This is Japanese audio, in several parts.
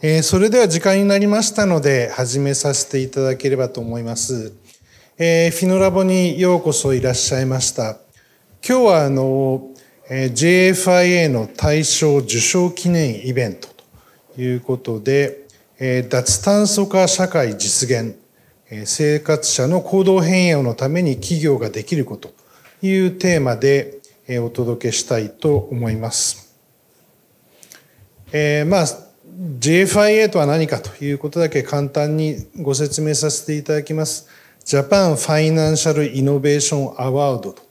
えー、それでは時間になりましたので始めさせていただければと思います。えー、フィノラボにようこそいらっしゃいました。今日はあの、えー、JFIA の大賞受賞記念イベントということで、えー、脱炭素化社会実現、えー、生活者の行動変容のために企業ができることというテーマで、えー、お届けしたいと思います。えー、まあ JFIA とは何かということだけ簡単にご説明させていただきます。ジャパンファイナンシャルイノベーションアワードと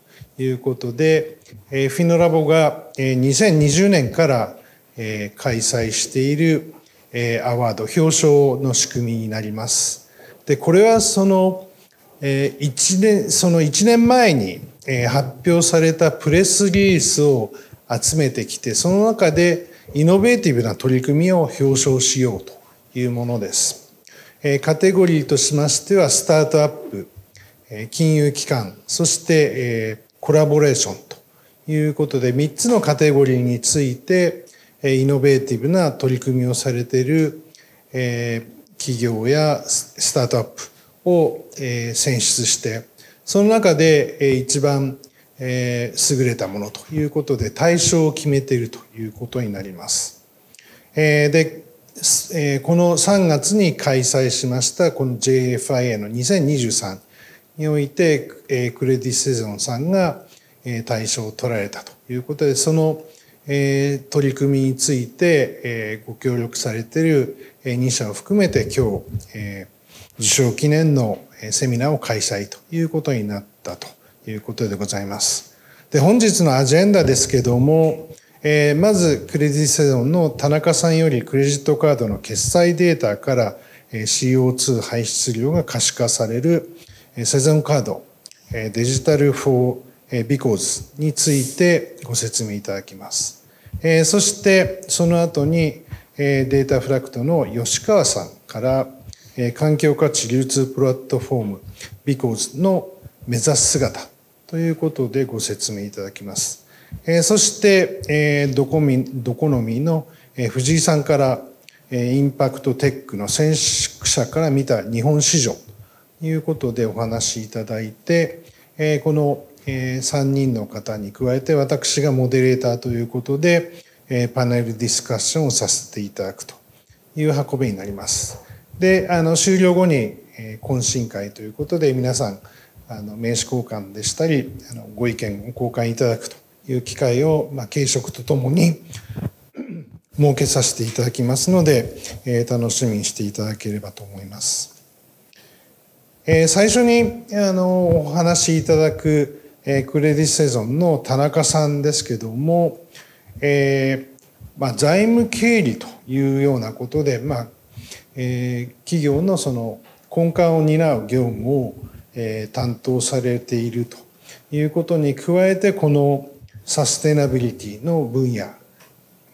いうことで、えフィノラボが、え2020年から、え開催している、えアワード、表彰の仕組みになります。で、これはその、え1年、その一年前に、え発表されたプレスリリースを集めてきて、その中で、イノベーティブな取り組みを表彰しようというものです。カテゴリーとしましては、スタートアップ、金融機関、そしてコラボレーションということで、3つのカテゴリーについて、イノベーティブな取り組みをされている企業やスタートアップを選出して、その中で一番えー、優れたものということで対象を決めているということになります。えー、で、えー、この3月に開催しましたこの JFIA の2023において、えー、クレディ・セゾンさんが、えー、対象を取られたということでその、えー、取り組みについて、えー、ご協力されている2社を含めて今日、えー、受賞記念のセミナーを開催ということになったと。いうことでございます。で、本日のアジェンダですけども、えー、まずクレディセゾンの田中さんよりクレジットカードの決済データから CO2 排出量が可視化されるセゾンカードデジタル4ビコーズについてご説明いただきます。えー、そしてその後に、えデータフラクトの吉川さんから、え環境価値流通プラットフォームビコーズの目指す姿ということでご説明いただきます。えー、そして、えー、ドコミ、ドコノミの、えー、藤井さんから、えー、インパクトテックの先駆者から見た日本市場ということでお話しいただいて、えー、この、えー、3人の方に加えて私がモデレーターということで、えー、パネルディスカッションをさせていただくという運びになります。で、あの、終了後に、えー、懇親会ということで皆さん、あの名刺交換でしたりあのご意見を交換いただくという機会を、まあ、軽食とともに 設けさせていただきますので、えー、楽しみにしていただければと思います。えー、最初にあのお話しいただく、えー、クレディセゾンの田中さんですけども、えまあ、財務経理というようなことで、まあえ企業のその根幹を担う業務をえ担当されているということに加えてこのサステナビリティの分野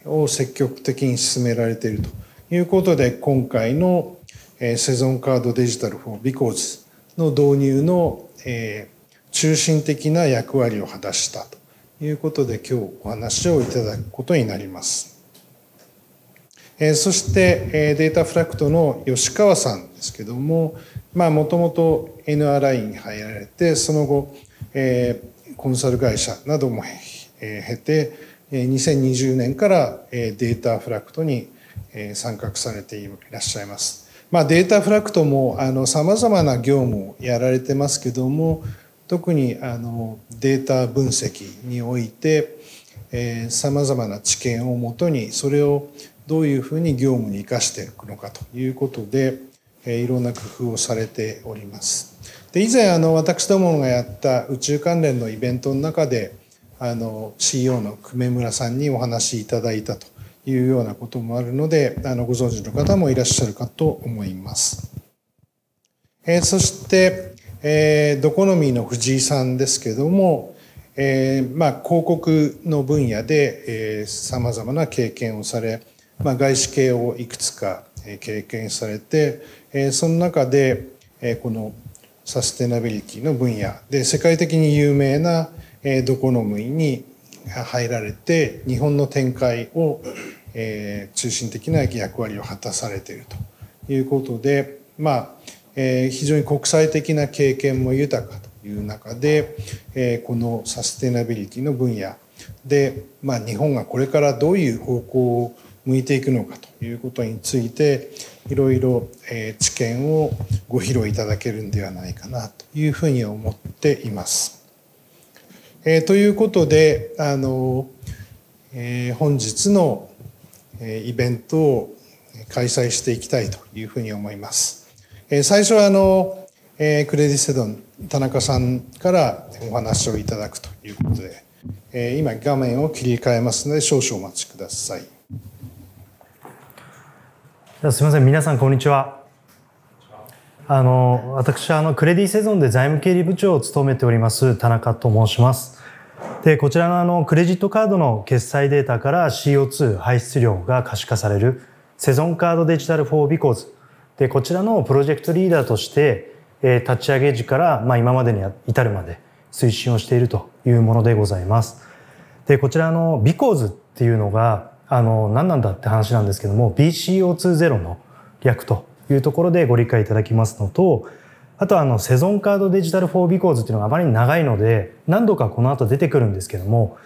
を積極的に進められているということで今回のセゾンカードデジタルフォービコーズの導入の中心的な役割を果たしたということで今日お話をいただくことになります。えそして、えデータフラクトの吉川さんですけどももともと NRI に入られてその後、えコンサル会社なども、え経て2020年からえデータフラクトにえ参画されていらっしゃいます。まあ、データフラクトもさまざまな業務をやられてますけども特にあのデータ分析においてさまざまな知見をもとにそれをどういうふうに業務に生かしていくのかということで、えいろんな工夫をされております。で以前あの私どもがやった宇宙関連のイベントの中であの CEO の久米村さんにお話しいただいたというようなこともあるのであのご存知の方もいらっしゃるかと思います。えー、そして、えー、ドコノミーの藤井さんですけども、えー、まあ、広告の分野で、えまざまな経験をされまあ、外資系をいくつか経験されて、えその中で、えこのサステナビリティの分野で世界的に有名な、えドコノムイに入られて日本の展開を、え中心的な役割を果たされているということで、まあえ非常に国際的な経験も豊かという中で、えこのサステナビリティの分野で、まあ、日本がこれからどういう方向を向いていくのかということについていろいろ知見をご披露いただけるんではないかなというふうに思っています。えー、ということであの、えー、本日のイベントを開催していきたいというふうに思います。えー、最初はあの、えー、クレディセドン田中さんからお話をいただくということで、えー、今画面を切り替えますので少々お待ちください。すみません、皆さんこんにちは。あの、私はあの、クレディセゾンで財務経理部長を務めております、田中と申します。で、こちらのあの、クレジットカードの決済データから CO2 排出量が可視化される、セゾンカードデジタルフォービコーズ。で、こちらのプロジェクトリーダーとして、えー、立ち上げ時から、まあ今までに至るまで推進をしているというものでございます。で、こちらのビコーズっていうのが、あの何なんだって話なんですけども BCO2 ゼロの略というところでご理解いただきますのとあとあのセゾンカードデジタルフォービコーズっていうのがあまりに長いので何度かこの後出てくるんですけども、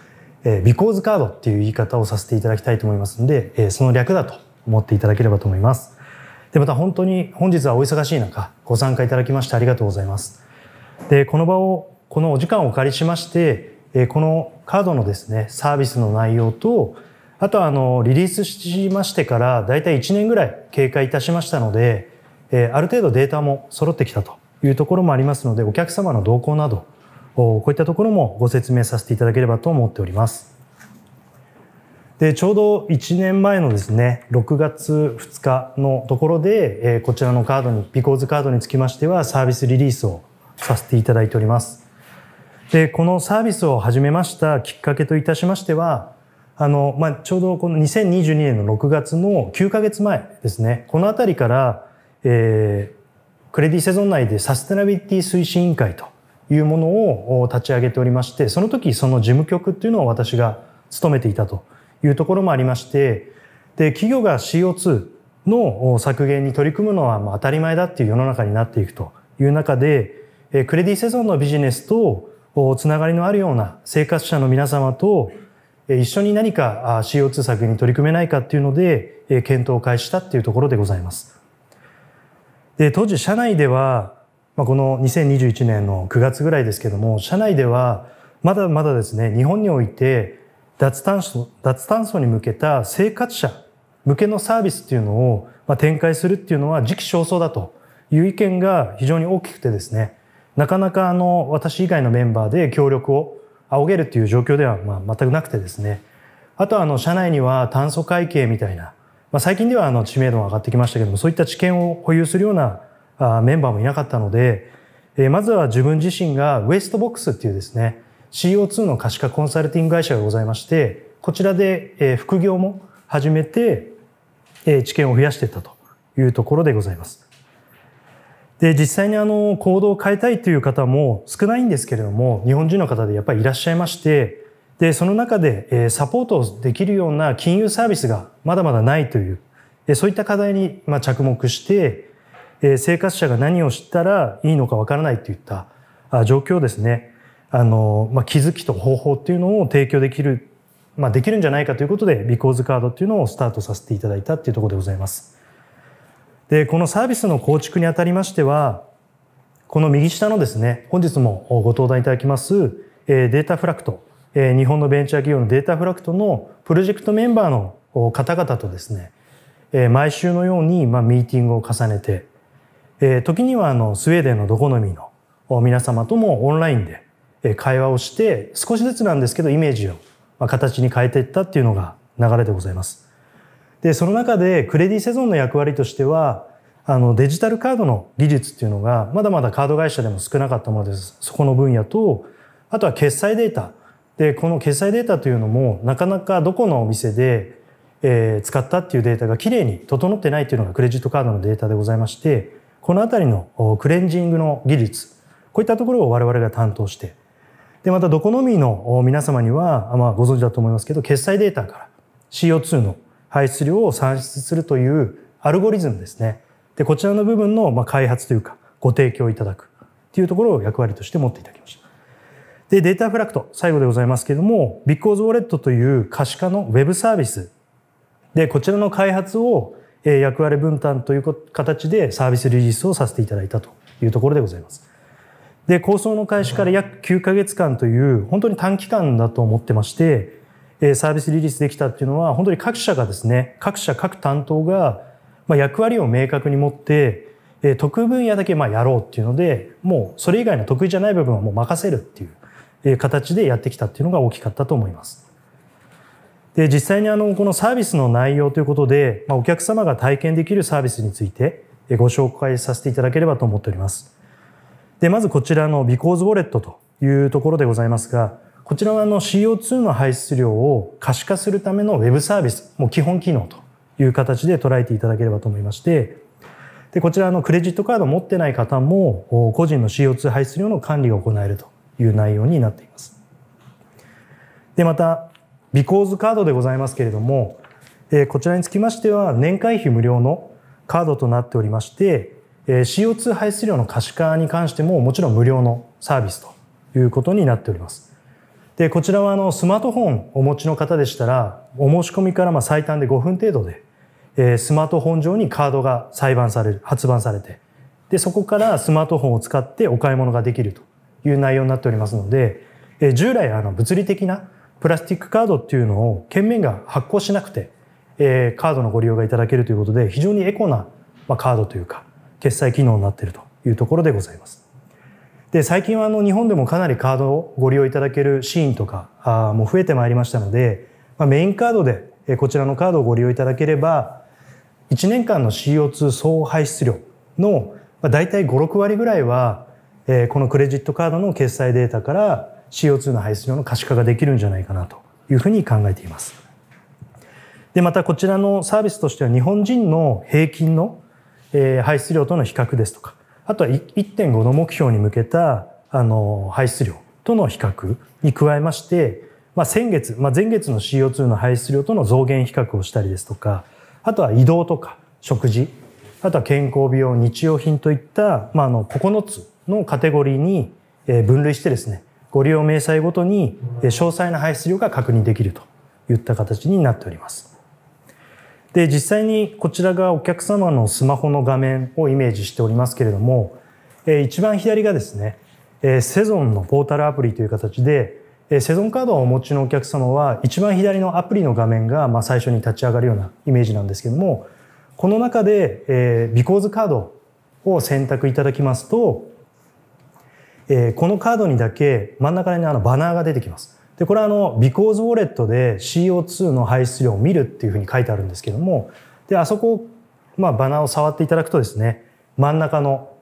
えー、ビコーズカードっていう言い方をさせていただきたいと思いますので、えー、その略だと思っていただければと思います。でまた本当に本日はお忙しい中ご参加いただきましてありがとうございます。でこの場をこのお時間をお借りしまして、えー、このカードのですねサービスの内容とあとはあの、リリースしましてからだいたい1年ぐらい経過いたしましたので、えある程度データも揃ってきたというところもありますので、お客様の動向など、こういったところもご説明させていただければと思っております。で、ちょうど1年前のですね、6月2日のところで、えこちらのカードに、ピコーズカードにつきましてはサービスリリースをさせていただいております。で、このサービスを始めましたきっかけといたしましては、あの、まあ、ちょうどこの2022年の6月の9ヶ月前ですね、この辺りから、えー、クレディセゾン内でサステナビリティ推進委員会というものを立ち上げておりまして、その時その事務局っていうのを私が務めていたというところもありまして、で、企業が CO2 の削減に取り組むのは当たり前だっていう世の中になっていくという中で、クレディセゾンのビジネスとつながりのあるような生活者の皆様と一緒に何か CO2 削減に取り組めないかっていうので、検討を開始したっていうところでございます。で、当時社内では、まこの2021年の9月ぐらいですけども、社内ではまだまだですね、日本において脱炭素、脱炭素に向けた生活者向けのサービスっていうのを展開するっていうのは時期尚早だという意見が非常に大きくてですね、なかなかあの私以外のメンバーで協力を仰げるという状況ではまあ全くなくてですねあとはあの社内には炭素会計みたいな、まあ、最近ではあの知名度が上がってきましたけどもそういった知見を保有するようなメンバーもいなかったので、えー、まずは自分自身がウエストボックスっていうですね CO2 の可視化コンサルティング会社がございましてこちらで、副業も始めて、知見を増やしていったというところでございます。で実際にあの行動を変えたいという方も少ないんですけれども日本人の方でやっぱりいらっしゃいましてでその中でサポートできるような金融サービスがまだまだないというそういった課題に着目して生活者が何を知ったらいいのかわからないといった状況ですねあの、まあ、気づきと方法っていうのを提供できる、まあ、できるんじゃないかということでビコーズカードっていうのをスタートさせていただいたっていうところでございます。で、このサービスの構築にあたりましては、この右下のですね、本日もご登壇いただきます、データフラクト、日本のベンチャー企業のデータフラクトのプロジェクトメンバーの方々とですね、毎週のようにミーティングを重ねて、時にはあのスウェーデンのドコノミーの皆様ともオンラインで会話をして、少しずつなんですけどイメージを形に変えていったっていうのが流れでございます。でその中でクレディセゾンの役割としてはあのデジタルカードの技術っていうのがまだまだカード会社でも少なかったものですそこの分野とあとは決済データでこの決済データというのもなかなかどこのお店で、えー、使ったっていうデータがきれいに整ってないっていうのがクレジットカードのデータでございましてこの辺りのクレンジングの技術こういったところを我々が担当してでまたドコノミーの皆様には、まあ、ご存知だと思いますけど決済データから CO2 の排出量を算出するというアルゴリズムですね。で、こちらの部分のま開発というか、ご提供いただくっていうところを役割として持っていただきました。で、データフラクト、最後でございますけれども、ビッグオーズウォレットという可視化のウェブサービス。で、こちらの開発を役割分担という形でサービスリリースをさせていただいたというところでございます。で、構想の開始から約9ヶ月間という、本当に短期間だと思ってまして、サービスリリースできたっていうのは本当に各社がですね各社各担当がま役割を明確に持って得分野だけまあやろうっていうのでもうそれ以外の得意じゃない部分はもう任せるっていう形でやってきたっていうのが大きかったと思います。で実際にあのこのサービスの内容ということで、まあ、お客様が体験できるサービスについてご紹介させていただければと思っております。でまずこちらの Because Wallet というところでございますがこちらはあの CO2 の排出量を可視化するためのウェブサービス、もう基本機能という形で捉えていただければと思いまして、で、こちらのクレジットカードを持ってない方も、個人の CO2 排出量の管理が行えるという内容になっています。で、また、ビコーズカードでございますけれども、こちらにつきましては、年会費無料のカードとなっておりまして、CO2 排出量の可視化に関してももちろん無料のサービスということになっております。で、こちらはあのスマートフォンをお持ちの方でしたら、お申し込みからま最短で5分程度で、えスマートフォン上にカードが裁判される、発売されて、で、そこからスマートフォンを使ってお買い物ができるという内容になっておりますので、え従来あの物理的なプラスチックカードっていうのを県民が発行しなくて、えカードのご利用がいただけるということで、非常にエコな、まカードというか、決済機能になっているというところでございます。で最近はあの日本でもかなりカードをご利用いただけるシーンとかあも増えてまいりましたので、まあ、メインカードでこちらのカードをご利用いただければ1年間の CO2 総排出量の大体56割ぐらいはこのクレジットカードの決済データから CO2 の排出量の可視化ができるんじゃないかなというふうに考えています。でまたこちらのサービスとしては日本人の平均の排出量との比較ですとかあとは1.5度目標に向けたあの排出量との比較に加えまして、まあ、先月、まあ、前月の CO2 の排出量との増減比較をしたりですとかあとは移動とか食事あとは健康美容日用品といった、まあ、あの9つのカテゴリーに分類してですねご利用明細ごとに詳細な排出量が確認できるといった形になっております。で、実際にこちらがお客様のスマホの画面をイメージしておりますけれども、え一番左がですね、えセゾンのポータルアプリという形で、えセゾンカードをお持ちのお客様は、一番左のアプリの画面が、ま最初に立ち上がるようなイメージなんですけども、この中で、えビコーズカードを選択いただきますと、えこのカードにだけ真ん中にあのバナーが出てきます。で、これはあの、ビコーズウォレットで CO2 の排出量を見るっていうふうに書いてあるんですけども、で、あそこ、まあ、バナーを触っていただくとですね、真ん中の、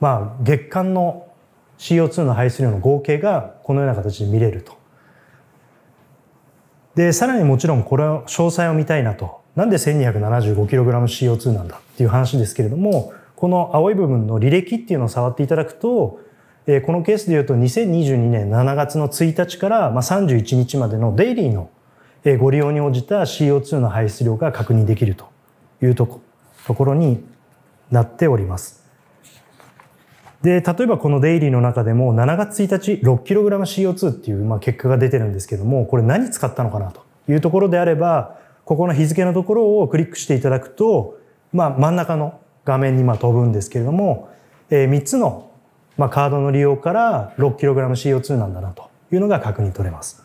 まあ、月間の CO2 の排出量の合計がこのような形で見れると。で、さらにもちろんこれの詳細を見たいなと。なんで 1275kgCO2 なんだっていう話ですけれども、この青い部分の履歴っていうのを触っていただくと、えこのケースで言うと2022年7月の1日から、まあ、31日までのデイリーの、えご利用に応じた CO2 の排出量が確認できるというとこところになっております。で、例えばこのデイリーの中でも7月1日 6kgCO2 っていう、まあ、結果が出てるんですけども、これ何使ったのかなというところであれば、ここの日付のところをクリックしていただくと、まあ、真ん中の画面にまあ飛ぶんですけれども、えー、3つのまあ、カードの利用から 6kgCO2 なんだなというのが確認取れます。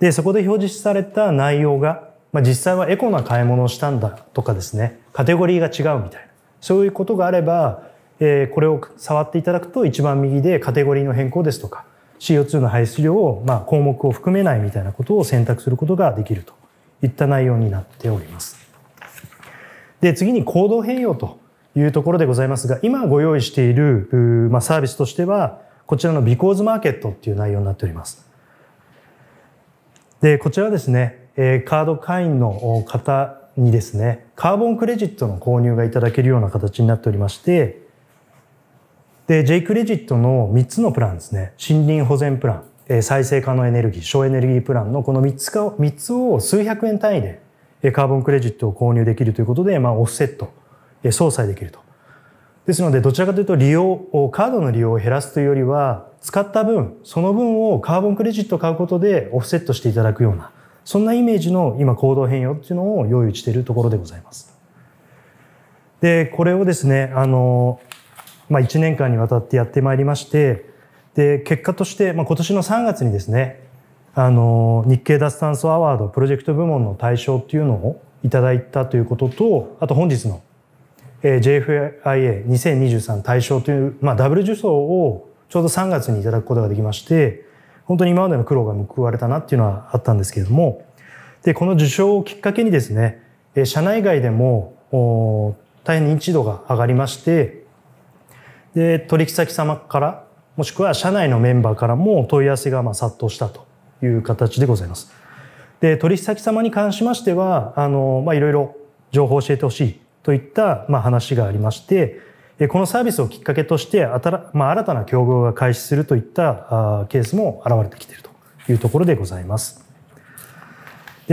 で、そこで表示された内容が、まあ、実際はエコな買い物をしたんだとかですね、カテゴリーが違うみたいな、そういうことがあれば、えー、これを触っていただくと一番右でカテゴリーの変更ですとか、CO2 の排出量を、まあ、項目を含めないみたいなことを選択することができるといった内容になっております。で、次に行動変容というところでございますが、今ご用意している、まあ、サービスとしては、こちらのビコーズマーケットっていう内容になっております。で、こちらはですね、カード会員の方にですね、カーボンクレジットの購入がいただけるような形になっておりまして、で、J クレジットの3つのプランですね、森林保全プラン、再生可能エネルギー、省エネルギープランのこの3つか3つを数百円単位でカーボンクレジットを購入できるということで、まあ、オフセット相殺できると。ですので、どちらかというと利用、カードの利用を減らすというよりは、使った分、その分をカーボンクレジットを買うことでオフセットしていただくような、そんなイメージの今行動変容っていうのを用意しているところでございます。で、これをですね、あの、まあ、1年間にわたってやってまいりまして、で、結果として、まあ、今年の3月にですね、あの、日経脱炭素アワードプロジェクト部門の対象っていうのをいただいたということと、あと本日のえー、JFIA2023 大賞という、まあ、ダブル受賞をちょうど3月にいただくことができまして、本当に今までの苦労が報われたなっていうのはあったんですけれども、で、この受賞をきっかけにですね、え社内外でも、お大変認知度が上がりまして、で、取引先様から、もしくは社内のメンバーからも問い合わせがまあ殺到したという形でございます。で、取引先様に関しましては、あの、まあ、いろいろ情報を教えてほしい。といった、まあ、話がありましてこのサービスをきっかけとして新,、まあ、新たな競合が開始するといったケースも現れてきているというところでございます。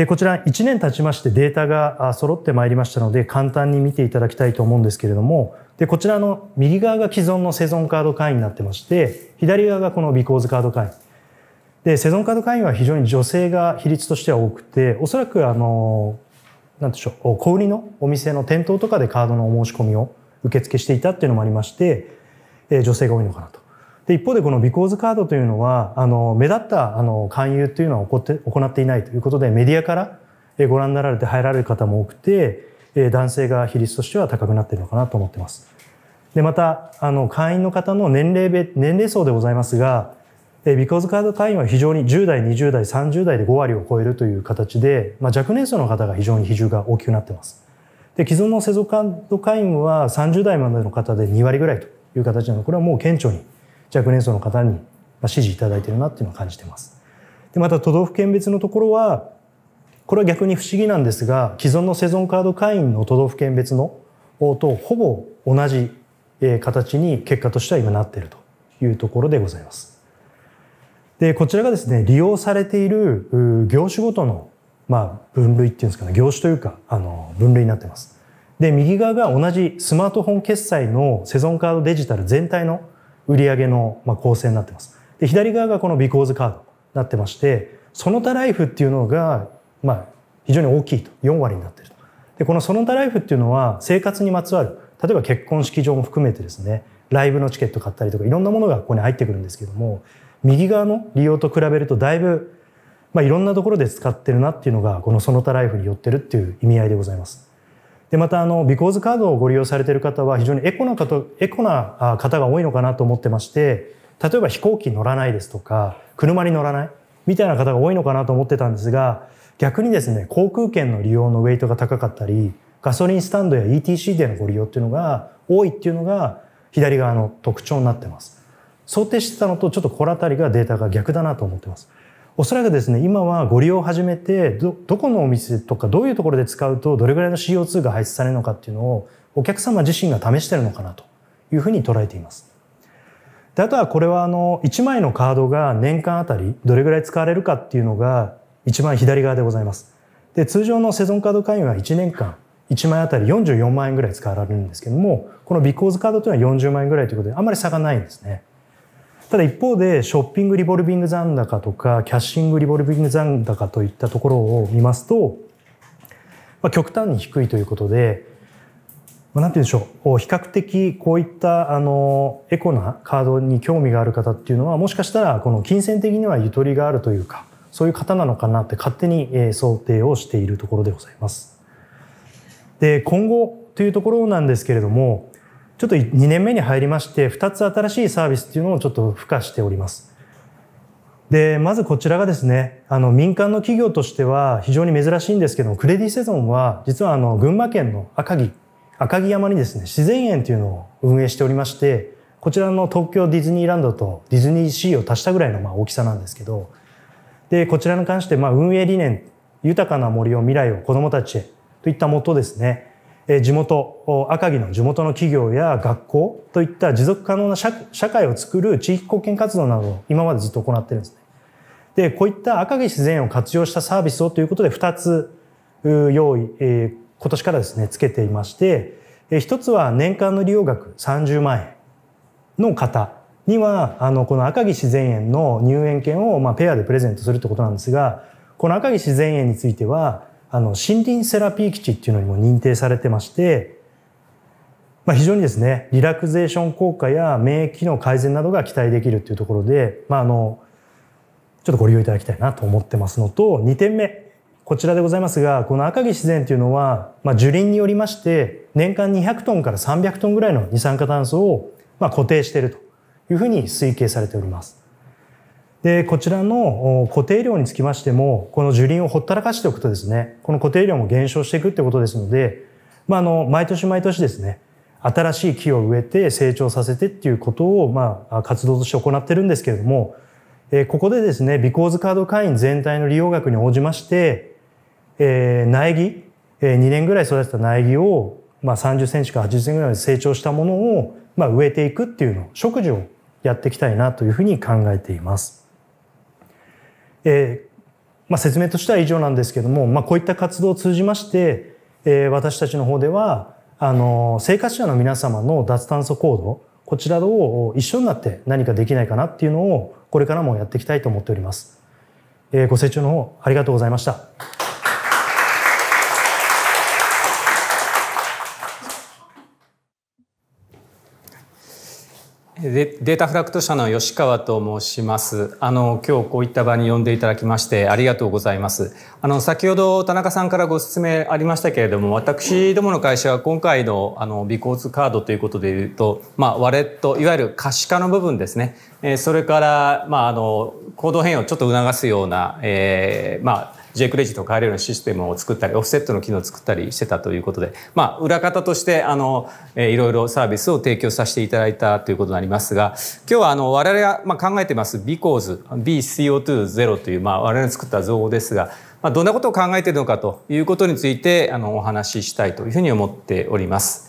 こちら1年経ちましてデータが揃ってまいりましたので簡単に見ていただきたいと思うんですけれどもでこちらの右側が既存のセゾンカード会員になってまして左側がこのビコーズカード会員でセゾンカード会員は非常に女性が比率としては多くておそらくあのなんでしょう、小売りのお店の店頭とかでカードのお申し込みを受付していたっていうのもありまして、え女性が多いのかなと。で、一方でこのビコーズカードというのは、あの、目立った、あの、勧誘というのは行って、行っていないということで、メディアからご覧になられて入られる方も多くて、男性が比率としては高くなっているのかなと思ってます。で、また、あの、会員の方の年齢べ、年齢層でございますが、ビコーズカード会員は非常に10代、20代、30代で5割を超えるという形で、まあ、若年層の方が非常に比重が大きくなっています。で既存の世俗カード会員は30代までの方で2割ぐらいという形なのでこれはもう顕著に若年層の方に支持いただいているなっていうのを感じています。でまた都道府県別のところはこれは逆に不思議なんですが既存のセゾンカード会員の都道府県別の応答ほぼ同じ形に結果としては今なっているというところでございます。で、こちらがですね、利用されている業種ごとの、まあ、分類っていうんですかね、業種というか、あの、分類になってます。で、右側が同じスマートフォン決済のセゾンカードデジタル全体の売り上げの、まあ、構成になってます。で、左側がこのビコーズカードになってまして、その他ライフっていうのが、まあ、非常に大きいと、4割になってると。で、このその他ライフっていうのは生活にまつわる、例えば結婚式場も含めてですね、ライブのチケット買ったりとかいろんなものがここに入ってくるんですけども、右側の利用と比べるとだいぶ、まあ、いろんなところで使ってるなっていうのがこのその他ライフに寄ってるっていう意味合いでございます。でまたあのビコーズカードをご利用されている方は非常にエコな方エコな方が多いのかなと思ってまして例えば飛行機乗らないですとか車に乗らないみたいな方が多いのかなと思ってたんですが逆にですね航空券の利用のウェイトが高かったりガソリンスタンドや ETC でのご利用っていうのが多いっていうのが左側の特徴になってます。想定してたのとちょっとこ当たりがデータが逆だなと思ってます。おそらくですね、今はご利用を始めてど、どこのお店とかどういうところで使うとどれぐらいの CO2 が排出されるのかっていうのをお客様自身が試してるのかなというふうに捉えています。であとはこれはあの1枚のカードが年間あたりどれぐらい使われるかっていうのが一番左側でございます。で通常のセゾンカード会員は1年間1枚あたり44万円ぐらい使われるんですけどもこのビッコーズカードというのは40万円ぐらいということであんまり差がないんですね。ただ一方でショッピングリボルビング残高とかキャッシングリボルビング残高といったところを見ますと、まあ、極端に低いということで、まあ、なんて言うんでしょう比較的こういったあのエコなカードに興味がある方っていうのはもしかしたらこの金銭的にはゆとりがあるというかそういう方なのかなって勝手に想定をしているところでございます。で今後というところなんですけれどもちょっと2年目に入りまして、2つ新しいサービスっていうのをちょっと付加しております。で、まずこちらがですね、あの民間の企業としては非常に珍しいんですけども、クレディセゾンは実はあの群馬県の赤城、赤城山にですね、自然園というのを運営しておりまして、こちらの東京ディズニーランドとディズニーシーを足したぐらいのまあ大きさなんですけど、で、こちらに関してまあ運営理念、豊かな森を未来を子供たちへといったもとですね、地元、赤城の地元の企業や学校といった持続可能な社会を作る地域貢献活動などを今までずっと行ってるんですね。で、こういった赤城自然を活用したサービスをということで2つ用意、え今年からですね、つけていまして、一つは年間の利用額30万円の方には、あの、この赤城自然園の入園券を、まあ、ペアでプレゼントするってことなんですが、この赤城自然園については、あの森林セラピー基地っていうのにも認定されてまして、まあ、非常にですねリラクゼーション効果や免疫機能改善などが期待できるっていうところで、まあ、あのちょっとご利用いただきたいなと思ってますのと2点目こちらでございますがこの赤城自然というのは、まあ、樹林によりまして年間200トンから300トンぐらいの二酸化炭素をまあ固定しているというふうに推計されております。で、こちらの固定量につきましても、この樹林をほったらかしておくとですね、この固定量も減少していくってことですので、まあ、あの、毎年毎年ですね、新しい木を植えて成長させてっていうことを、まあ、活動として行ってるんですけれども、えここでですね、ビコーズカード会員全体の利用額に応じまして、えー、苗木、えー、2年ぐらい育てた苗木を、まあ、30センチから80センチぐらいまで成長したものを、まあ、植えていくっていうの植樹をやっていきたいなというふうに考えています。えー、まあ、説明としては以上なんですけども、まあ、こういった活動を通じまして、えー、私たちの方ではあの生活者の皆様の脱炭素行動こちらを一緒になって何かできないかなっていうのをこれからもやっていきたいと思っております。えご清聴の方ありがとうございました。データフラクト社の吉川と申します。あの、今日こういった場に呼んでいただきましてありがとうございます。あの、先ほど田中さんからご説明ありましたけれども、私どもの会社は今回のあの、ビコーツカードということで言うと、まあ、ワレット、いわゆる可視化の部分ですね。えそれから、まあ、あの、行動変容をちょっと促すような、えー、まあ、J クレジットを変えるようなシステムを作ったり、オフセットの機能を作ったりしてたということで、まあ、裏方として、あの、えいろいろサービスを提供させていただいたということになりますが、今日は、あの、我々が、ま考えてます BCOS、BCO20 という、まあ、我々の作った造語ですが、まあ、どんなことを考えているのかということについて、あの、お話ししたいというふうに思っております。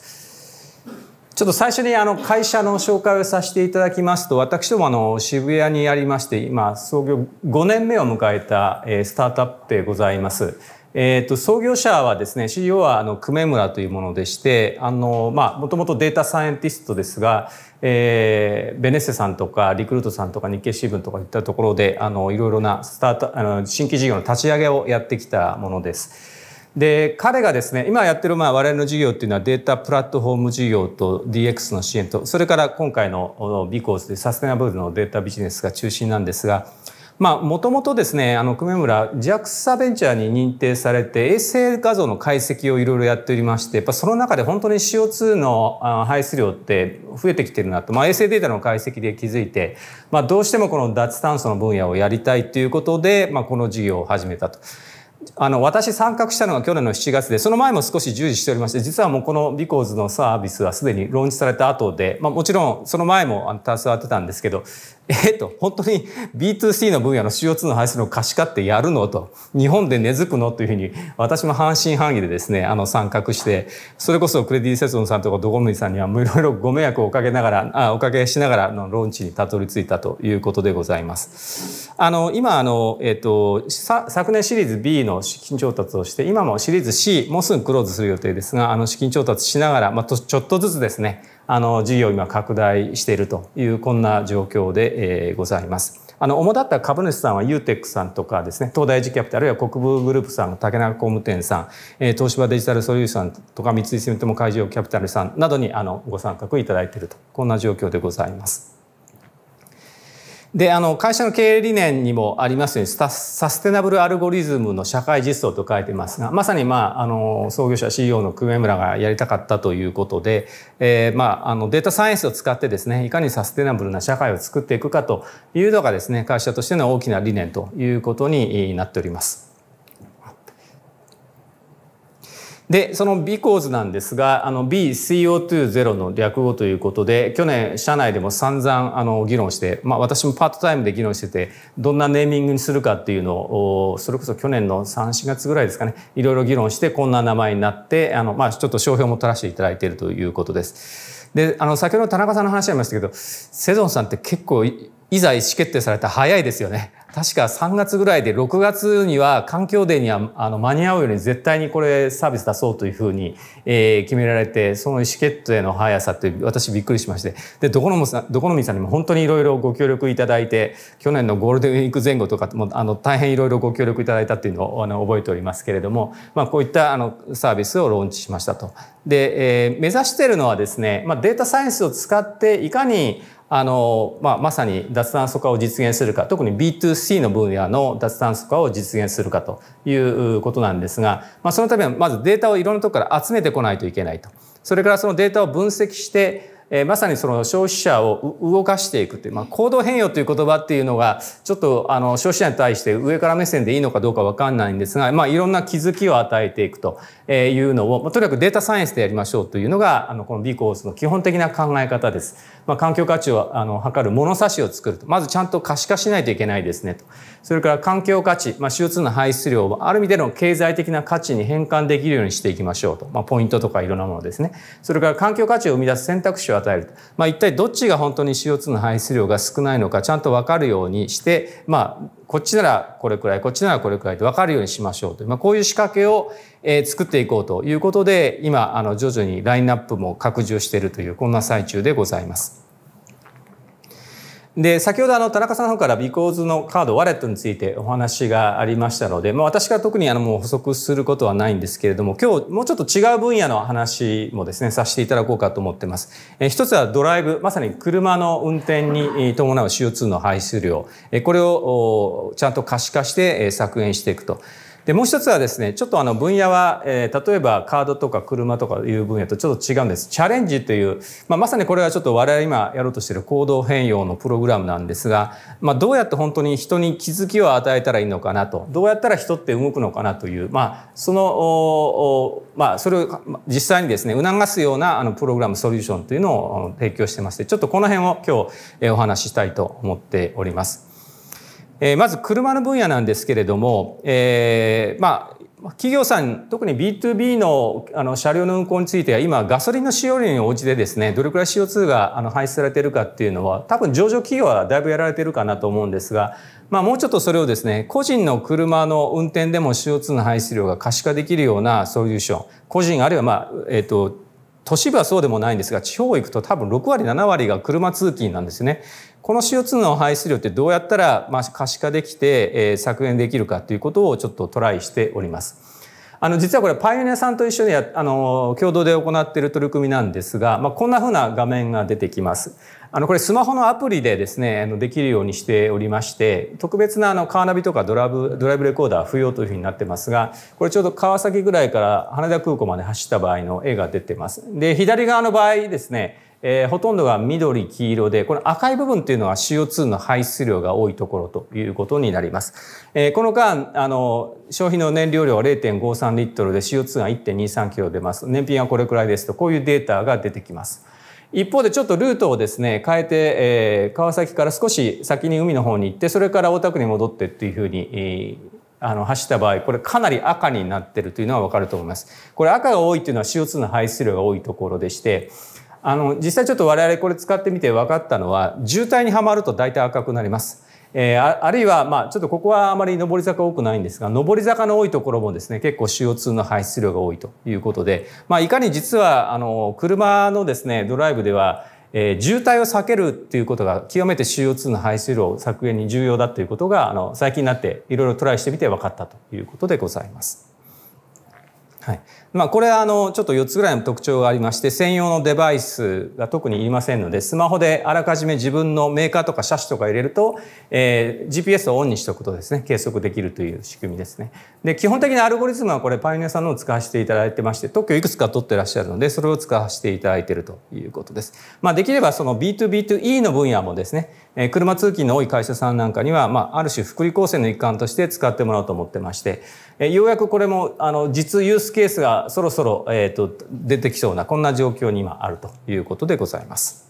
ちょっと最初にあの会社の紹介をさせていただきますと、私どもあの渋谷にありまして、今創業5年目を迎えたスタートアップでございます。えー、と創業者はですね CEO はあの久米村というものでしてもともとデータサイエンティストですが、えー、ベネッセさんとかリクルートさんとか日経新聞とかいったところであのいろいろなスタートあの新規事業の立ち上げをやってきたものです。で彼がですね今やってるまあ我々の事業っていうのはデータプラットフォーム事業と DX の支援とそれから今回の b コースでサステナブルのデータビジネスが中心なんですがもともとですねあの久米村 JAXA ベンチャーに認定されて衛星画像の解析をいろいろやっておりましてやっぱその中で本当に CO2 の排出量って増えてきてるなと、まあ、衛星データの解析で気づいて、まあ、どうしてもこの脱炭素の分野をやりたいということで、まあ、この事業を始めたと。あの、私参画したのが去年の7月で、その前も少し従事しておりまして、実はもうこのビコーズのサービスはすでにローンチされた後で、まあもちろんその前も携わってたんですけど、えっと、本当に B2C の分野の CO2 の排出の可視化ってやるのと、日本で根付くのというふうに、私も半信半疑でですね、あの、参画して、それこそクレディ・セツンさんとかドコモリさんには、いろいろご迷惑をおかけながら、あおかけしながらのローンチにたどり着いたということでございます。あの、今、あの、えっと、さ、昨年シリーズ B の資金調達をして、今もシリーズ C、もうすぐクローズする予定ですが、あの、資金調達しながら、まあ、ちょっとずつですね、あの事業を今拡大しているというこんな状況で、えー、ございます。あの主だった株主さんはユーテックさんとかですね東大寺キャピタルは国分グループさん竹中工務店さん、えー、東芝デジタルソリューションとか三井住友海上キャピタルさんなどにあのご参画いただいているとこんな状況でございます。であの会社の経営理念にもありますようにサステナブルアルゴリズムの社会実装と書いてますがまさに、まあ、あの創業者 CEO の久米村がやりたかったということで、えーまあ、あのデータサイエンスを使ってですねいかにサステナブルな社会を作っていくかというのがですね会社としての大きな理念ということになっております。で、その BCOS なんですが、あの BCO20 の略語ということで、去年社内でも散々あの議論して、まあ私もパートタイムで議論してて、どんなネーミングにするかっていうのを、それこそ去年の3、4月ぐらいですかね、いろいろ議論してこんな名前になって、あの、まあちょっと商標も取らせていただいているということです。で、あの、先ほど田中さんの話ありましたけど、セゾンさんって結構いざ意思決定された早いですよね。確か3月ぐらいで6月には環境デーにはあの間に合うように絶対にこれサービス出そうというふうに、えー、決められてその意思決定の速さって私びっくりしましてでどこのもさどこのみさんにも本当にいろいろご協力いただいて去年のゴールデンウィーク前後とかもあの大変いろいろご協力いただいたっていうのをあの覚えておりますけれども、まあ、こういったあのサービスをローンチしましたと。で、えー、目指しているのはですね、まあ、データサイエンスを使っていかにあの、まあ、まさに脱炭素化を実現するか、特に B2C の分野の脱炭素化を実現するかということなんですが、まあ、そのためにまずデータをいろんなところから集めてこないといけないと。それからそのデータを分析して、えー、まさにその消費者を動かしていくという、まあ、行動変容という言葉っていうのが、ちょっとあの消費者に対して上から目線でいいのかどうかわかんないんですが、まあ、いろんな気づきを与えていくというのを、まあ、とにかくデータサイエンスでやりましょうというのが、あの、この B コースの基本的な考え方です。まあ、環境価値をあの測る物差しを作ると。まずちゃんと可視化しないといけないですねと。それから環境価値、まあ、CO2 の排出量をある意味での経済的な価値に変換できるようにしていきましょうと。まあ、ポイントとかいろんなものですね。それから環境価値を生み出す選択肢を与えると。まあ、一体どっちが本当に CO2 の排出量が少ないのかちゃんと分かるようにして、まあ、こっちならこれくらい、こっちならこれくらいと分かるようにしましょうとまあ、こういう仕掛けを、え作っていこうということで、今、あの、徐々にラインナップも拡充しているという、こんな最中でございます。で、先ほどあの、田中さんの方からビコーズのカード、ワレットについてお話がありましたので、まあ私が特にあの、もう補足することはないんですけれども、今日もうちょっと違う分野の話もですね、させていただこうかと思ってます。えー、一つはドライブ、まさに車の運転に伴う CO2 の排出量、えー、これをちゃんと可視化して削減していくと。でもう一つはですねちょっとあの分野は、えー、例えばカードとか車とかいう分野とちょっと違うんですチャレンジという、まあ、まさにこれはちょっと我々今やろうとしている行動変容のプログラムなんですが、まあ、どうやって本当に人に気づきを与えたらいいのかなとどうやったら人って動くのかなという、まあ、そのおまあ、それを実際にですね促すようなあのプログラムソリューションというのを提供してましてちょっとこの辺を今日お話ししたいと思っております。まず車の分野なんですけれども、えー、まあ企業さん特に B2B のあの車両の運行については今ガソリンの使用量に応じてですねどれくらい CO2 があの排出されているかっていうのは多分上場企業はだいぶやられているかなと思うんですが、まあ、もうちょっとそれをですね個人の車の運転でも CO2 の排出量が可視化できるようなソリューション個人あるいはまあえっ、ー、と都市部はそうでもないんですが地方行くと多分6割7割が車通勤なんですね。この CO2 の排出量ってどうやったら、ま可視化できて、え削減できるかということをちょっとトライしております。あの、実はこれパイオニアさんと一緒にや、あの、共同で行っている取り組みなんですが、まあ、こんな風な画面が出てきます。あの、これスマホのアプリでですね、あの、できるようにしておりまして、特別なあの、カーナビとかドラブ、ドライブレコーダー不要というふうになってますが、これちょうど川崎ぐらいから羽田空港まで走った場合の絵が出てます。で、左側の場合ですね、えー、ほとんどが緑、黄色で、この赤い部分っていうのは CO2 の排出量が多いところということになります。えー、この間、あの、消費の燃料量は0.53リットルで CO2 が1.23キロ出ます。燃費がこれくらいですと、こういうデータが出てきます。一方でちょっとルートをですね、変えて、えー、川崎から少し先に海の方に行って、それから大田区に戻ってっていうふうに、えーあの走った場合、これかなり赤になってるというのはわかると思います。これ赤が多いというのは CO2 の排出量が多いところでして、あの実際ちょっと我々これ使ってみて分かったのは渋滞にはまると大体赤くなります。えー、あるいは、まあ、ちょっとここはあまり上り坂多くないんですが、上り坂の多いところもですね、結構 CO2 の排出量が多いということで、まあ、いかに実は、あの、車のですね、ドライブでは、えー、渋滞を避けるっていうことが極めて CO2 の排出量削減に重要だということが、あの、最近になっていろいろトライしてみて分かったということでございます。はいまあ、これはあのちょっと4つぐらいの特徴がありまして専用のデバイスが特にいりませんのでスマホであらかじめ自分のメーカーとか車種とか入れると、えー、GPS をオンにしておくとですね計測できるという仕組みですねで基本的なアルゴリズムはこれパイオニアさんのを使わせていただいてまして特許いくつか取ってらっしゃるのでそれを使わせていただいているということです、まあ、できればその B2B2E の分野もですね、え車通勤の多い会社さんなんかには、まあ、ある種福利厚生の一環として使ってもらおうと思ってましてえようやくこれもあの実ユースケースがそろそろ、えーと、と出てきそうなこんな状況に今あるということでございます。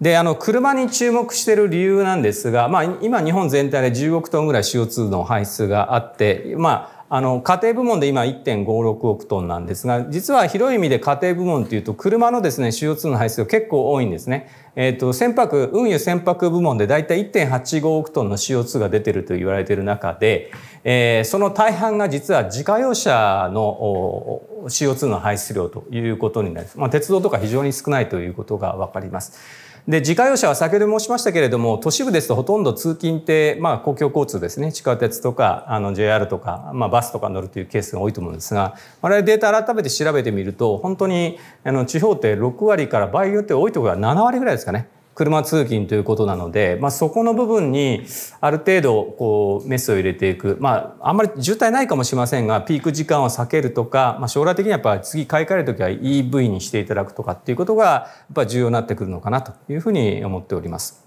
であの車に注目している理由なんですが、まあ、今日本全体で10億トンぐらい CO2 の排出があって、まあ、あの家庭部門で今1.56億トンなんですが実は広い意味で家庭部門っていうと車のですね CO2 の排出量結構多いんですね。えっ、ー、と船舶運輸船舶部門でだいたい1.85億トンの CO2 が出てると言われている中で、えー、その大半が実は自家用車の CO2 の排出量ということになります。まあ、鉄道とか非常に少ないということがわかります。で自家用車は先ほど申しましたけれども都市部ですとほとんど通勤って、まあ、公共交通ですね地下鉄とかあの JR とか、まあ、バスとか乗るというケースが多いと思うんですが我々データ改めて調べてみると本当にあの地方って6割から場合によって多いところが7割ぐらいですかね。車通勤ということなので、まあ、そこの部分にある程度こうメスを入れていく、まあ、あんまり渋滞ないかもしれませんがピーク時間を避けるとか、まあ、将来的にはやっぱ次買い替える時は EV にしていただくとかっていうことがやっぱ重要になってくるのかなというふうに思っております。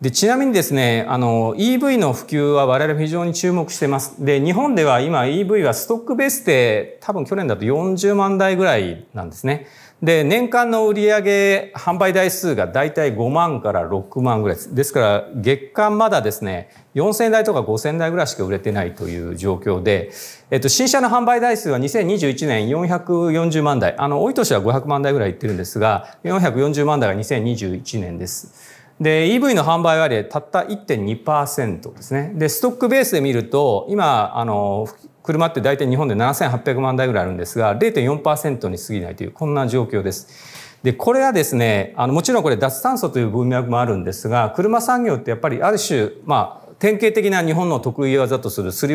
でちなみにですねあの EV の普及は我々非常に注目してます。で日本では今 EV はストックベースで多分去年だと40万台ぐらいなんですね。で、年間の売上販売台数がだいたい5万から6万ぐらいです。ですから、月間まだですね、4000台とか5000台ぐらいしか売れてないという状況で、えっと、新車の販売台数は2021年440万台。あの、多い年は500万台ぐらいいってるんですが、440万台が2021年です。で、EV の販売割合たった1.2%ですね。で、ストックベースで見ると、今、あの、車って大体日本で7800万台ぐらいあるんですが0.4%に過ぎないというこんな状況です。でこれはですねあのもちろんこれ脱炭素という文脈もあるんですが車産業ってやっぱりある種まあ典型的な日本の得意技とするすり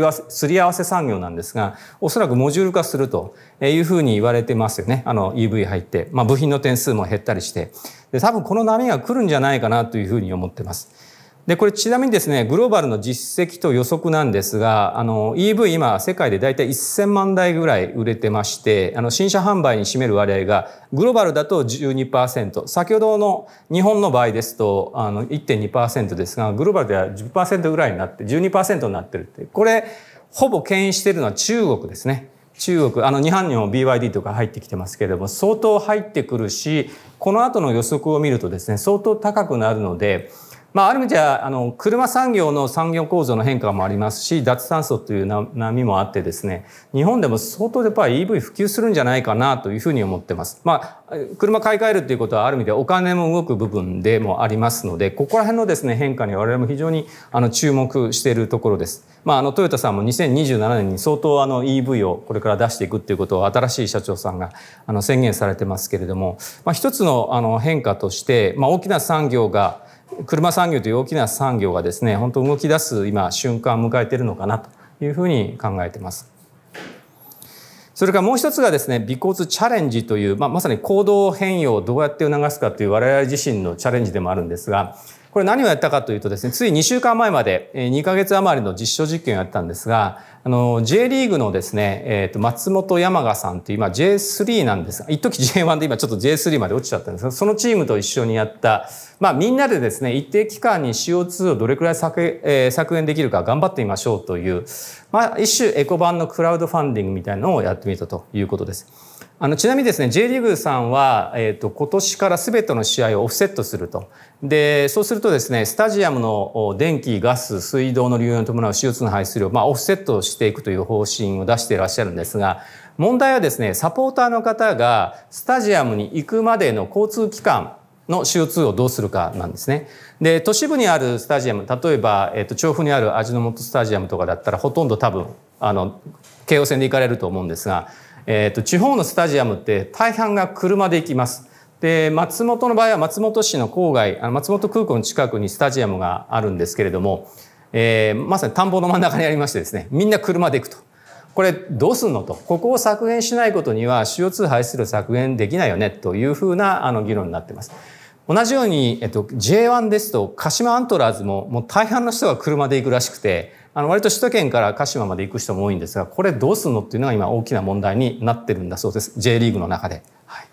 合わせ産業なんですが、おそらくモジュール化するというふうに言われてますよね。あの EV 入って、まあ、部品の点数も減ったりして。で、多分この波が来るんじゃないかなというふうに思ってます。でこれちなみにですねグローバルの実績と予測なんですがあの EV 今世界で大体1,000万台ぐらい売れてましてあの新車販売に占める割合がグローバルだと12%先ほどの日本の場合ですとあの1.2%ですがグローバルでは10%ぐらいになって12%になってるってこれほぼ牽引してるのは中国ですね。中国、あの、日本にも BYD とか入ってきてますけれども、相当入ってくるし、この後の予測を見るとですね、相当高くなるので、まあ、ある意味じゃあの車産業の産業構造の変化もありますし脱炭素という波もあってですね日本でも相当やっぱり EV 普及するんじゃないかなというふうに思ってます。まあ、車買い替えるということはある意味でお金も動く部分でもありますのでここら辺のですね変化に我々も非常にあの注目しているところです。まあ、あのトヨタさんも2027年に相当あの EV をこれから出していくっていうことを新しい社長さんがあの宣言されてますけれども、まあ、一つのあの変化として、まあ、大きな産業が車産業という大きな産業がですね本当動き出す今瞬間を迎えているのかなというふうに考えてます。それからもう一つがですね、ビ骨チャレンジという、まあ、まさに行動変容をどうやって促すかという我々自身のチャレンジでもあるんですが、これ何をやったかというとですね、つい2週間前まで2ヶ月余りの実証実験をやったんですが、あの、J リーグのですね、えっ、ー、と、松本山賀さんっていう、今 J3 なんですが、一時 J1 で今ちょっと J3 まで落ちちゃったんですが、そのチームと一緒にやった、まあみんなでですね、一定期間に CO2 をどれくらい削,、えー、削減できるか頑張ってみましょうという、まあ一種エコ版のクラウドファンディングみたいなのをやってみたということです。あのちなみにですね J リーグさんは、えーと、今年から全ての試合をオフセットするとでそうするとですねスタジアムの電気ガス水道の流用に伴う手術の排出量、まあ、オフセットしていくという方針を出していらっしゃるんですが問題はですねサポーターの方がスタジアムに行くまでの交通機関の CO2 をどうするかなんですね。で、都市部にあるスタジアム、例えば、えっと、調布にある味の素スタジアムとかだったら、ほとんど多分、あの、京王線で行かれると思うんですが、えっ、ー、と、地方のスタジアムって大半が車で行きます。で、松本の場合は松本市の郊外、あの松本空港の近くにスタジアムがあるんですけれども、えー、まさに田んぼの真ん中にありましてですね、みんな車で行くと。これどうすんのと。ここを削減しないことには CO2 排出量削減できないよねというふうなあの議論になってます。同じように、えっと、J1 ですと鹿島アントラーズももう大半の人が車で行くらしくて、あの割と首都圏から鹿島まで行く人も多いんですがこれどうするのっていうのが今大きな問題になってるんだそうです J リーグの中で。はい、